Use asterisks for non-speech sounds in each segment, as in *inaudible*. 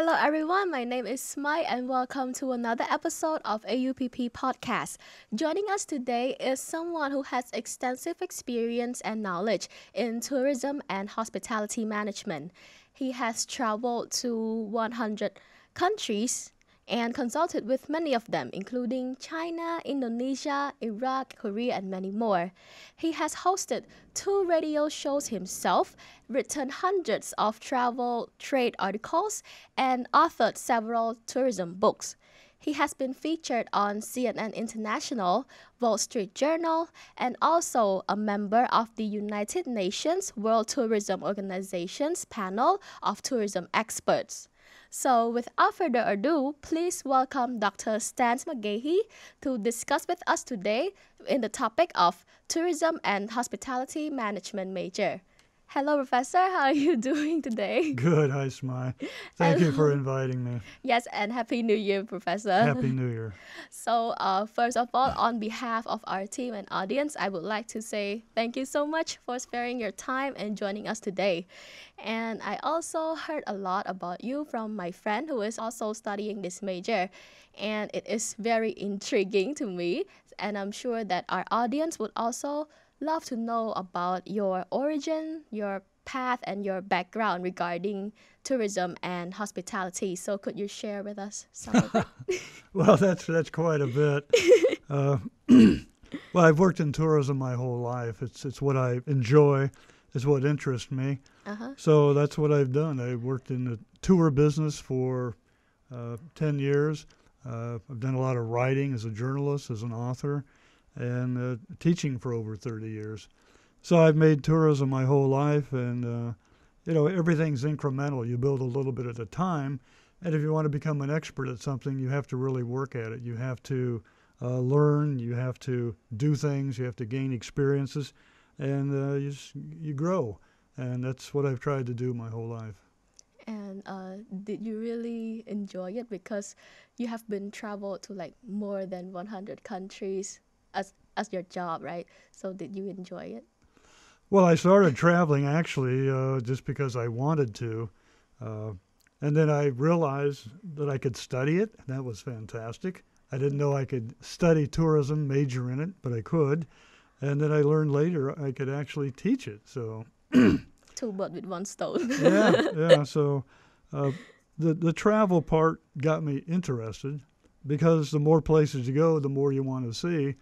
Hello everyone, my name is Mai and welcome to another episode of AUPP Podcast. Joining us today is someone who has extensive experience and knowledge in tourism and hospitality management. He has traveled to 100 countries and consulted with many of them, including China, Indonesia, Iraq, Korea, and many more. He has hosted two radio shows himself, written hundreds of travel trade articles, and authored several tourism books. He has been featured on CNN International, Wall Street Journal, and also a member of the United Nations World Tourism Organization's panel of tourism experts. So, without further ado, please welcome Dr. Stans McGahey to discuss with us today in the topic of tourism and hospitality management major. Hello, Professor. How are you *laughs* doing today? Good, hi, Smile. Thank you for inviting me. Yes, and Happy New Year, Professor. Happy New Year. *laughs* So, uh, first of all, on behalf of our team and audience, I would like to say thank you so much for sparing your time and joining us today. And I also heard a lot about you from my friend who is also studying this major. And it is very intriguing to me. And I'm sure that our audience would also love to know about your origin, your path, and your background regarding tourism and hospitality. So, could you share with us some of it? *laughs* well, that's that's quite a bit. *laughs* Uh, *clears throat* well, I've worked in tourism my whole life. It's it's what I enjoy. It's what interests me. Uh-huh. So that's what I've done. I worked in the tour business for uh, ten years. Uh, I've done a lot of writing as a journalist, as an author and uh, teaching for over 30 years. So I've made tourism my whole life, and uh, you know everything's incremental. You build a little bit at a time, and if you want to become an expert at something, you have to really work at it. You have to uh, learn, you have to do things, you have to gain experiences, and uh, you just, you grow. And that's what I've tried to do my whole life and uh, did you really enjoy it because you have been traveled to like more than 100 countries as as your job, right? So did you enjoy it? Well, I started traveling actually uh, just because I wanted to. Uh, and then I realized that I could study it. That was fantastic. I didn't know I could study tourism, major in it, but I could. And then I learned later I could actually teach it. So *clears throat* two birds with one stone. *laughs* yeah, yeah. So uh, the the travel part got me interested because the more places you go, the more you want to see.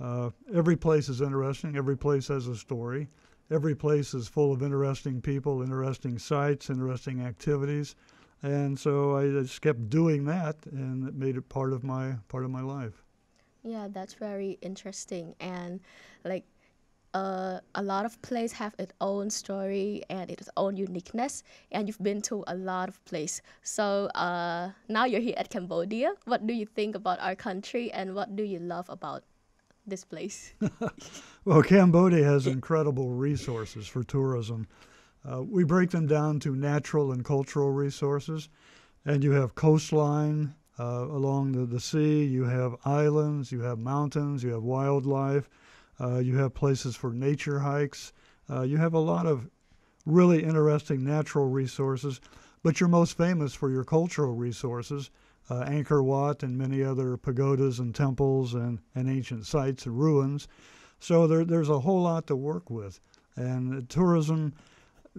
Uh, every place is interesting. Every place has a story. Every place is full of interesting people, interesting sites, interesting activities, and so I just kept doing that, and it made it part of my part of my life. Yeah, that's very interesting, and like uh, a lot of places have its own story and its own uniqueness and you've been to a lot of places so uh, now you're here at cambodia what do you think about our country and what do you love about this place. *laughs* well, Cambodia has incredible resources for tourism. Uh, we break them down to natural and cultural resources, and you have coastline uh, along the, the sea, you have islands, you have mountains, you have wildlife, uh, you have places for nature hikes, uh, you have a lot of really interesting natural resources, but you're most famous for your cultural resources uh, Angkor Wat and many other pagodas and temples and, and ancient sites and ruins. So there, there's a whole lot to work with. And tourism,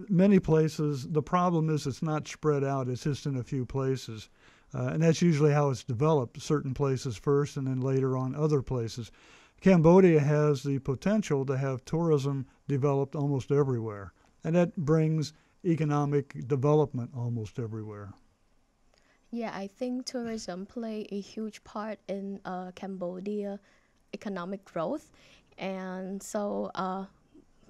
many places, the problem is it's not spread out, it's just in a few places. Uh, and that's usually how it's developed certain places first and then later on other places. Cambodia has the potential to have tourism developed almost everywhere, and that brings economic development almost everywhere. Yeah, I think tourism play a huge part in uh, Cambodia economic growth, and so uh,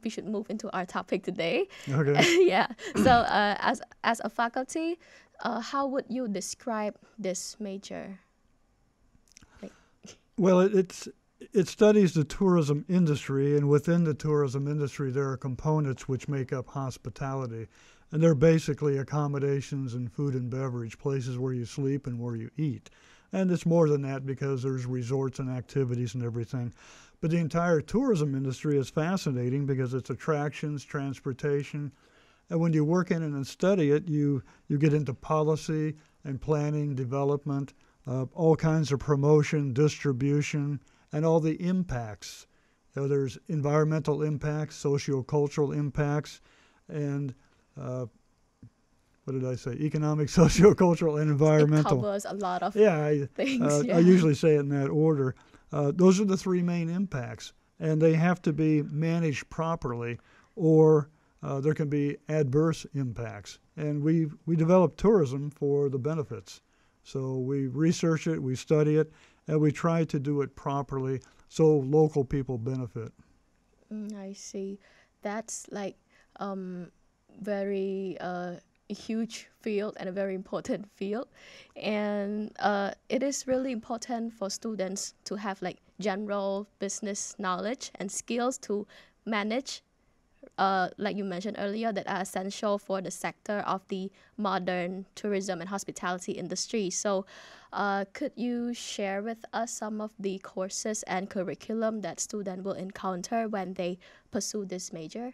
we should move into our topic today. Okay. *laughs* yeah. So uh, as as a faculty, uh, how would you describe this major? *laughs* well, it, it's it studies the tourism industry, and within the tourism industry, there are components which make up hospitality. And they're basically accommodations and food and beverage, places where you sleep and where you eat. And it's more than that because there's resorts and activities and everything. But the entire tourism industry is fascinating because it's attractions, transportation. And when you work in it and study it, you, you get into policy and planning, development, uh, all kinds of promotion, distribution, and all the impacts. So there's environmental impacts, sociocultural impacts, and uh, what did I say? Economic, *laughs* socio-cultural, and environmental. It covers a lot of yeah, I, *laughs* things. Uh, yeah. I usually say it in that order. Uh, those are the three main impacts, and they have to be managed properly, or uh, there can be adverse impacts. And we we develop tourism for the benefits, so we research it, we study it, and we try to do it properly so local people benefit. Mm, I see. That's like. Um very uh, huge field and a very important field and uh, it is really important for students to have like general business knowledge and skills to manage uh, like you mentioned earlier that are essential for the sector of the modern tourism and hospitality industry so uh, could you share with us some of the courses and curriculum that students will encounter when they pursue this major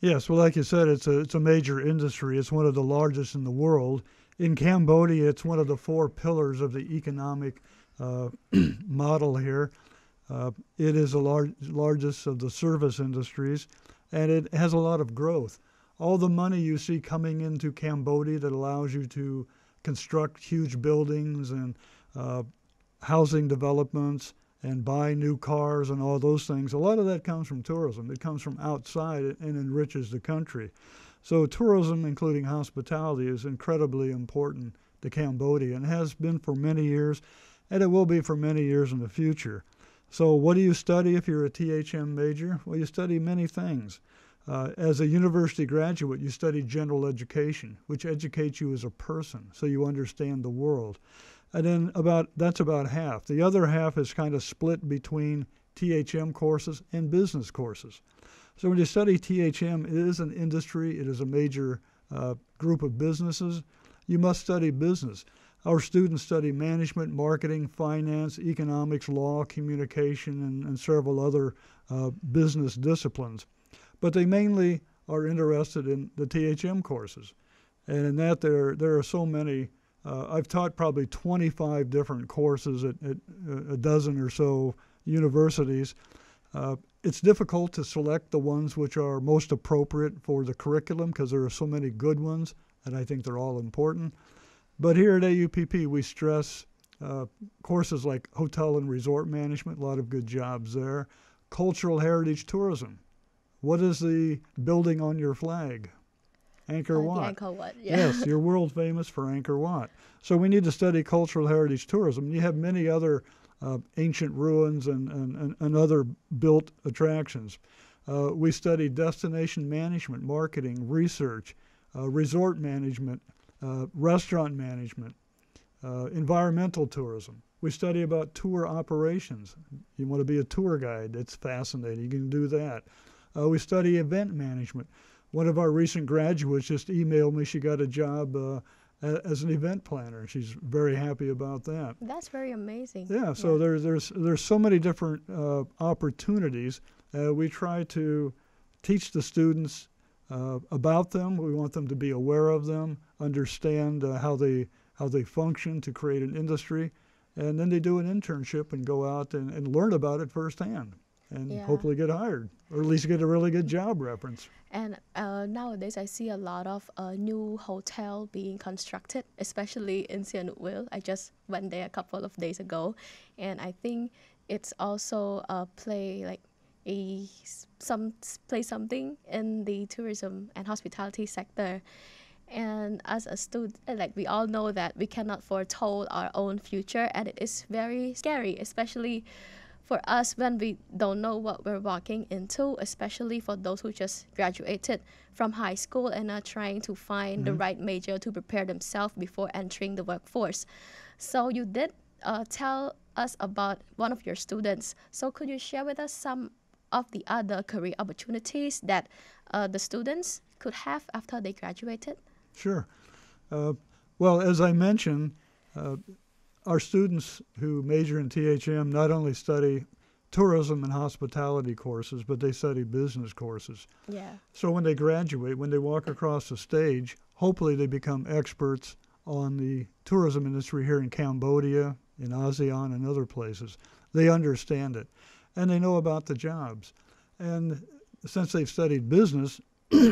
Yes, well, like you said, it's a it's a major industry. It's one of the largest in the world. In Cambodia, it's one of the four pillars of the economic uh, *clears throat* model here. Uh, it is the lar- largest of the service industries, and it has a lot of growth. All the money you see coming into Cambodia that allows you to construct huge buildings and uh, housing developments and buy new cars and all those things. A lot of that comes from tourism. It comes from outside and enriches the country. So tourism, including hospitality, is incredibly important to Cambodia and has been for many years, and it will be for many years in the future. So what do you study if you're a THM major? Well, you study many things. Uh, as a university graduate, you study general education, which educates you as a person, so you understand the world and then about that's about half. The other half is kind of split between THM courses and business courses. So when you study THM, it is an industry. It is a major uh, group of businesses. You must study business. Our students study management, marketing, finance, economics, law, communication, and, and several other uh, business disciplines. But they mainly are interested in the THM courses. And in that, there, there are so many uh, I've taught probably 25 different courses at, at uh, a dozen or so universities. Uh, it's difficult to select the ones which are most appropriate for the curriculum because there are so many good ones, and I think they're all important. But here at AUPP, we stress uh, courses like hotel and resort management, a lot of good jobs there. Cultural heritage tourism. What is the building on your flag? Angkor Wat. Wat. Yeah. Yes, *laughs* you're world famous for Anchor Wat. So we need to study cultural heritage tourism. You have many other uh, ancient ruins and, and, and, other built attractions. Uh, we study destination management, marketing, research, uh, resort management, uh, restaurant management, uh, environmental tourism. We study about tour operations. You want to be a tour guide, it's fascinating. You can do that. we study event management one of our recent graduates just emailed me she got a job uh, as an event planner. She's very happy about that. That's very amazing. Yeah, so yeah. there's there's there's so many different uh, opportunities. Uh, we try to teach the students uh, about them. We want them to be aware of them, understand uh, how they how they function to create an industry, and then they do an internship and go out and, and learn about it firsthand and yeah. hopefully get hired or at least get a really good job reference. And uh, nowadays, I see a lot of uh, new hotel being constructed, especially in Sihanoukville. I just went there a couple of days ago, and I think it's also a play like a some play something in the tourism and hospitality sector. And as a student, uh, like we all know that we cannot foretold our own future, and it is very scary, especially for us when we don't know what we're walking into, especially for those who just graduated from high school and are trying to find mm-hmm. the right major to prepare themselves before entering the workforce. So you did uh, tell us about one of your students. So could you share with us some of the other career opportunities that uh, the students could have after they graduated? Sure. Uh, well, as I mentioned, uh, our students who major in THM not only study tourism and hospitality courses, but they study business courses. Yeah. So when they graduate, when they walk across the stage, hopefully they become experts on the tourism industry here in Cambodia, in ASEAN, and other places. They understand it and they know about the jobs. And since they've studied business,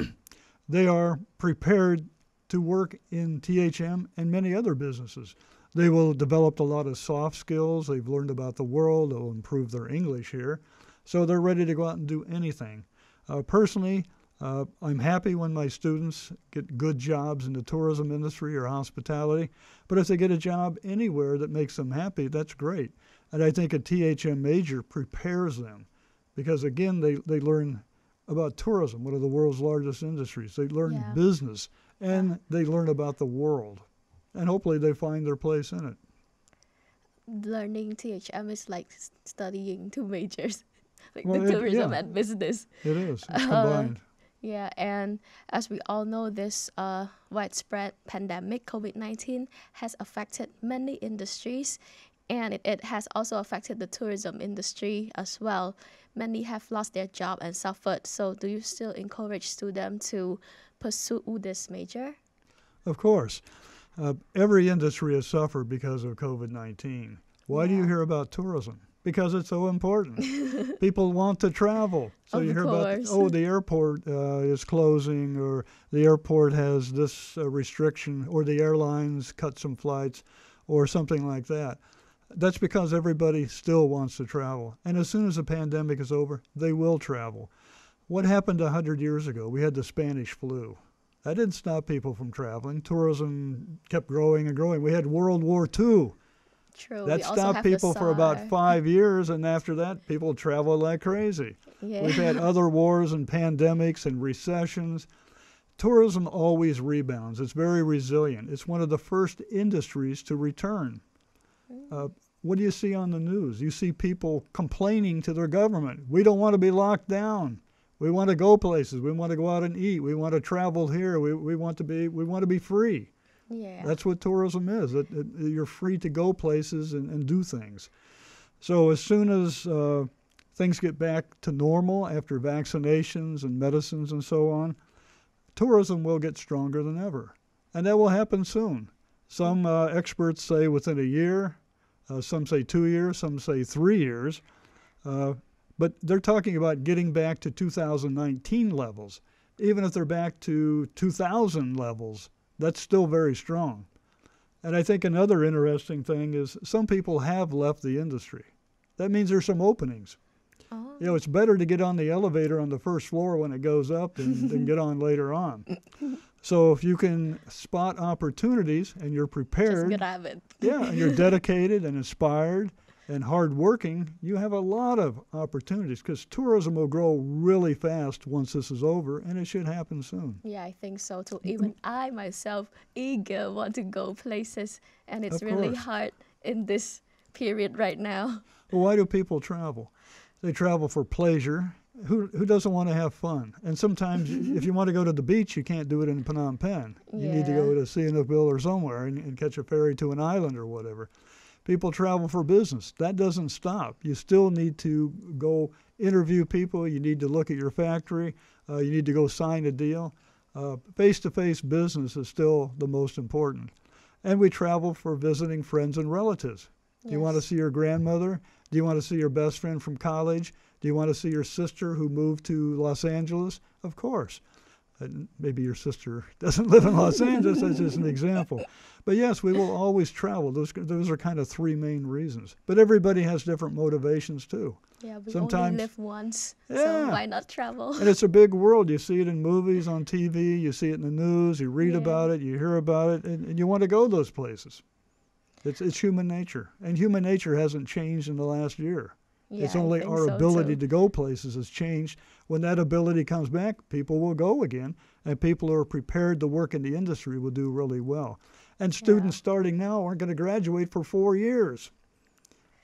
*clears throat* they are prepared to work in THM and many other businesses. They will have developed a lot of soft skills. They've learned about the world. They'll improve their English here. So they're ready to go out and do anything. Uh, personally, uh, I'm happy when my students get good jobs in the tourism industry or hospitality, but if they get a job anywhere that makes them happy, that's great. And I think a THM major prepares them because, again, they, they learn about tourism, one of the world's largest industries. They learn yeah. business and yeah. they learn about the world and hopefully they find their place in it. Learning THM is like studying two majors, *laughs* like well, the it, tourism yeah. and business. It is. It's uh, combined. Yeah, and as we all know, this uh, widespread pandemic, COVID 19, has affected many industries and it, it has also affected the tourism industry as well. Many have lost their job and suffered. So, do you still encourage students to pursue this major? Of course. Uh, every industry has suffered because of COVID 19. Why yeah. do you hear about tourism? Because it's so important. *laughs* People want to travel. So of you hear course. about, oh, the airport uh, is closing, or the airport has this uh, restriction, or the airlines cut some flights, or something like that. That's because everybody still wants to travel. And as soon as the pandemic is over, they will travel. What happened 100 years ago? We had the Spanish flu. That didn't stop people from traveling. Tourism kept growing and growing. We had World War II. True. That stopped people for about five years, and after that, people traveled like crazy. Yeah. We've had *laughs* other wars and pandemics and recessions. Tourism always rebounds. It's very resilient. It's one of the first industries to return. Mm. Uh, what do you see on the news? You see people complaining to their government. We don't want to be locked down. We want to go places. We want to go out and eat. We want to travel here. We, we want to be we want to be free. Yeah. That's what tourism is. It, it, you're free to go places and, and do things. So as soon as uh, things get back to normal after vaccinations and medicines and so on, tourism will get stronger than ever, and that will happen soon. Some uh, experts say within a year, uh, some say two years, some say three years. Uh, but they're talking about getting back to 2019 levels. Even if they're back to 2000 levels, that's still very strong. And I think another interesting thing is some people have left the industry. That means there's some openings. Oh. You know, it's better to get on the elevator on the first floor when it goes up than, than get on later on. *laughs* So if you can spot opportunities and you're prepared, yeah, and you're *laughs* dedicated and inspired, and hardworking, you have a lot of opportunities because tourism will grow really fast once this is over, and it should happen soon. Yeah, I think so too. Even mm-hmm. I myself eager want to go places, and it's really hard in this period right now. Well, why do people travel? They travel for pleasure. Who, who doesn't want to have fun? And sometimes, *laughs* if you want to go to the beach, you can't do it in Phnom Penh. You yeah. need to go to Sihanoukville or somewhere and, and catch a ferry to an island or whatever. People travel for business. That doesn't stop. You still need to go interview people. You need to look at your factory. Uh, you need to go sign a deal. Face to face business is still the most important. And we travel for visiting friends and relatives. Yes. Do you want to see your grandmother? Do you want to see your best friend from college? Do you want to see your sister who moved to Los Angeles? Of course. Uh, maybe your sister *laughs* doesn't live in Los Angeles. That's just an example. But yes, we will always travel. Those those are kind of three main reasons. But everybody has different motivations too. Yeah, we Sometimes, only live once, yeah. so why not travel? And it's a big world. You see it in movies, on TV. You see it in the news. You read yeah. about it. You hear about it, and, and you want to go those places. It's it's human nature, and human nature hasn't changed in the last year. Yeah, it's only our ability to go places has changed when that ability comes back, people will go again, and people who are prepared to work in the industry will do really well. And students yeah. starting now aren't going to graduate for four years.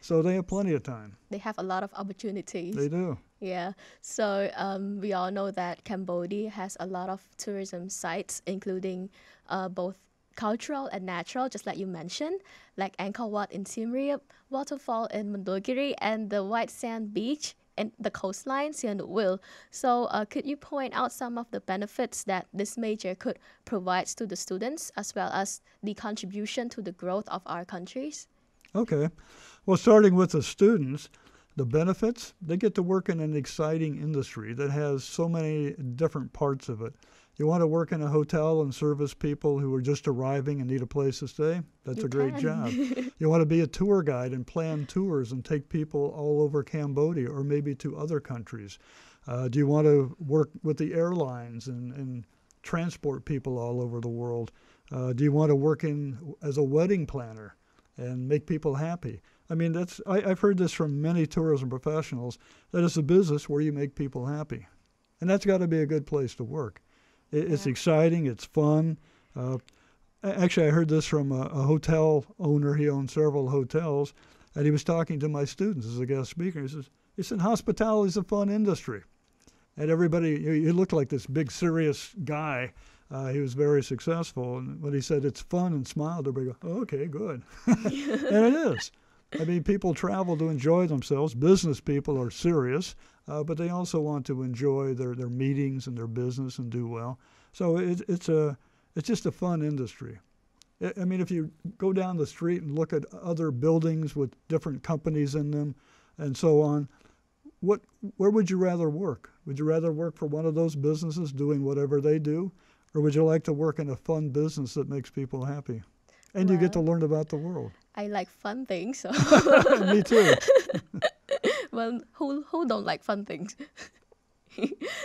So they have plenty of time. They have a lot of opportunities. They do. Yeah. So um, we all know that Cambodia has a lot of tourism sites, including uh, both cultural and natural, just like you mentioned, like Angkor Wat in Siem Reap, waterfall in Mundugiri, and the White Sand Beach and the coastlines here in the world. So uh, could you point out some of the benefits that this major could provide to the students as well as the contribution to the growth of our countries? Okay. Well, starting with the students, the benefits, they get to work in an exciting industry that has so many different parts of it. You want to work in a hotel and service people who are just arriving and need a place to stay? That's you a great can. job. *laughs* you want to be a tour guide and plan tours and take people all over Cambodia or maybe to other countries. Uh, do you want to work with the airlines and, and transport people all over the world? Uh, do you want to work in as a wedding planner and make people happy? I mean, that's I, have heard this from many tourism professionals that it's a business where you make people happy, and that's got to be a good place to work. It's yeah. exciting. It's fun. Uh, actually, I heard this from a, a, hotel owner. He owned several hotels, and he was talking to my students as a guest speaker. He says, "He said hospitality is a fun industry, and everybody you, you like this big serious guy." Uh, he was very successful, and when he said it's fun and smiled, everybody go, oh, "Okay, good," *laughs* and it is. I mean, people travel to enjoy themselves. Business people are serious uh, but they also want to enjoy their, their meetings and their business and do well. So it, it's a it's just a fun industry. I mean, if you go down the street and look at other buildings with different companies in them, and so on, what where would you rather work? Would you rather work for one of those businesses doing whatever they do, or would you like to work in a fun business that makes people happy? And well, you get to learn about the world. I like fun things. So. *laughs* Me too. *laughs* well, who who don't like fun things? *laughs*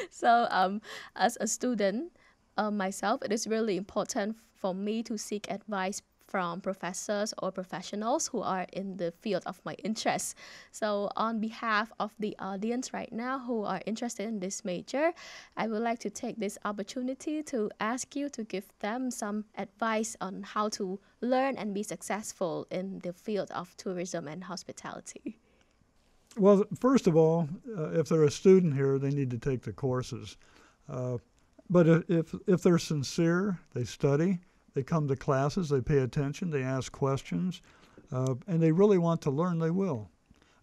so um, as a student uh, myself, it is really important for me to seek advice from professors or professionals who are in the field of my interest. So on behalf of the audience right now who are interested in this major, I would like to take this opportunity to ask you to give them some advice on how to learn and be successful in the field of tourism and hospitality. Well, first of all, uh, if they're a student here, they need to take the courses. Uh, but if, if they're sincere, they study, they come to classes, they pay attention, they ask questions, uh, and they really want to learn, they will.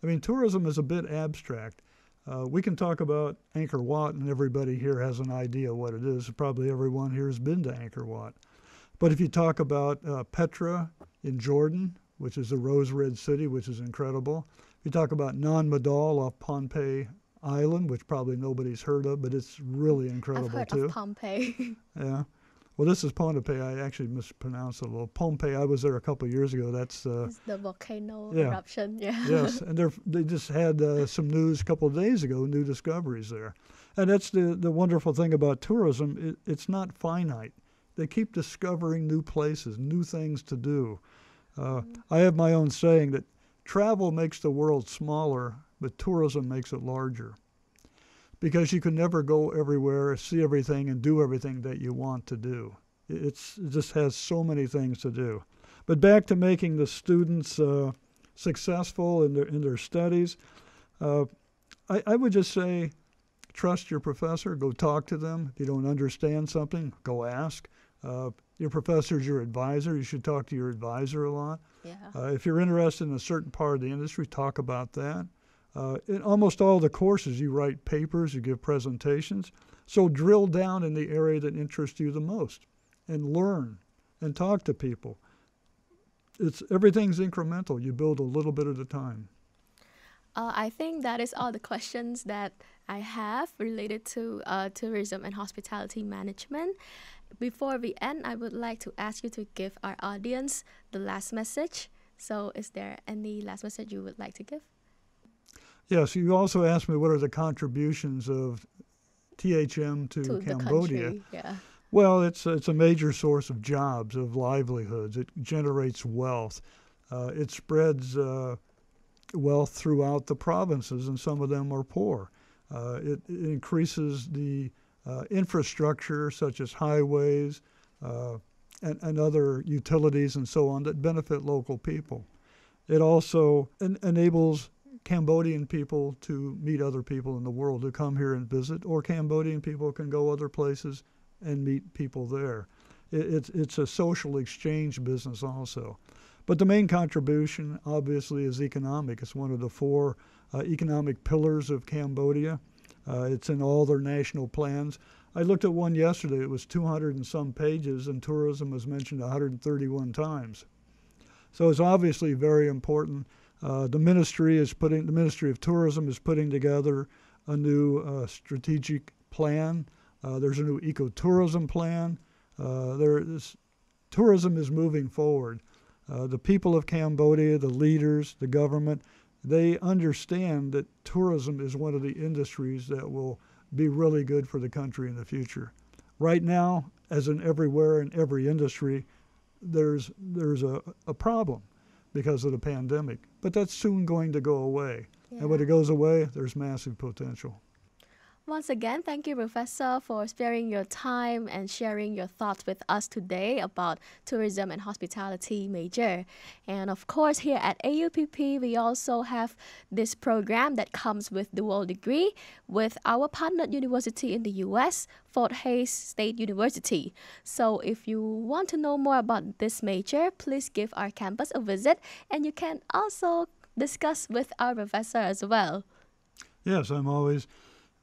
I mean, tourism is a bit abstract. Uh, we can talk about Angkor Wat, and everybody here has an idea what it is. Probably everyone here has been to Angkor Wat. But if you talk about uh, Petra in Jordan, which is a rose red city, which is incredible. You talk about Nan Madal off Pompeii Island, which probably nobody's heard of, but it's really incredible I've heard too. Of Pompeii. *laughs* yeah. Well, this is Pompeii. I actually mispronounced it a little. Pompeii. I was there a couple years ago. That's uh, the volcano yeah. eruption. Yeah. *laughs* yes, *laughs* and they they just had uh, some news a couple of days ago. New discoveries there, and that's the the wonderful thing about tourism. It, it's not finite. They keep discovering new places, new things to do. Uh, mm. I have my own saying that Travel makes the world smaller, but tourism makes it larger because you can never go everywhere, see everything, and do everything that you want to do. It's, it just has so many things to do. But back to making the students uh, successful in their, in their studies, uh, I, I would just say trust your professor, go talk to them. If you don't understand something, go ask. Uh, your professor is your advisor. You should talk to your advisor a lot. Yeah. Uh, if you're interested in a certain part of the industry, talk about that. Uh, in almost all the courses, you write papers, you give presentations. So drill down in the area that interests you the most and learn and talk to people. It's everything's incremental. You build a little bit at a time. Uh, I think that is all the questions that I have related to uh, tourism and hospitality management. Before we end, I would like to ask you to give our audience the last message. So, is there any last message you would like to give? Yes, you also asked me what are the contributions of THM to, to Cambodia. Yeah. Well, it's it's a major source of jobs, of livelihoods. It generates wealth. Uh, it spreads uh, wealth throughout the provinces, and some of them are poor. Uh, it, it, increases the uh, infrastructure such as highways uh, and, and other utilities and so on that benefit local people. It also en- enables Cambodian people to meet other people in the world who come here and visit, or Cambodian people can go other places and meet people there. It, it's, it's a social exchange business also. But the main contribution, obviously, is economic. It's one of the four uh, economic pillars of Cambodia. Uh, it's in all their national plans. I looked at one yesterday, it was 200 and some pages, and tourism was mentioned 131 times. So it's obviously very important. Uh, the ministry is putting the Ministry of Tourism is putting together a new uh, strategic plan. Uh, there's a new ecotourism plan. Uh, there is, tourism is moving forward. Uh, the people of Cambodia, the leaders, the government, they understand that tourism is one of the industries that will be really good for the country in the future. Right now, as in everywhere in every industry, there's, there's a, a problem because of the pandemic, but that's soon going to go away. Yeah. And when it goes away, there's massive potential. Once again, thank you, Professor, for sparing your time and sharing your thoughts with us today about tourism and hospitality major. And of course, here at AUPP, we also have this program that comes with dual degree with our partner university in the US, Fort Hays State University. So if you want to know more about this major, please give our campus a visit and you can also discuss with our professor as well. Yes, I'm always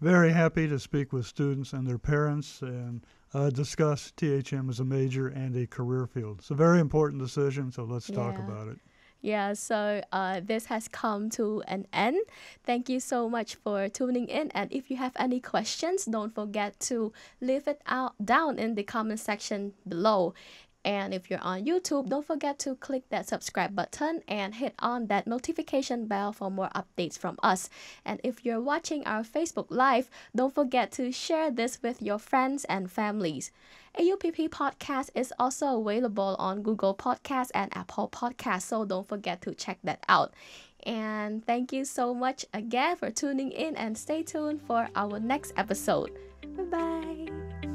very happy to speak with students and their parents and uh, discuss THM as a major and a career field. It's a very important decision, so let's yeah. talk about it. Yeah, so uh, this has come to an end. Thank you so much for tuning in. And if you have any questions, don't forget to leave it out down in the comment section below. And if you're on YouTube, don't forget to click that subscribe button and hit on that notification bell for more updates from us. And if you're watching our Facebook Live, don't forget to share this with your friends and families. AUPP Podcast is also available on Google Podcasts and Apple Podcasts, so don't forget to check that out. And thank you so much again for tuning in and stay tuned for our next episode. Bye bye.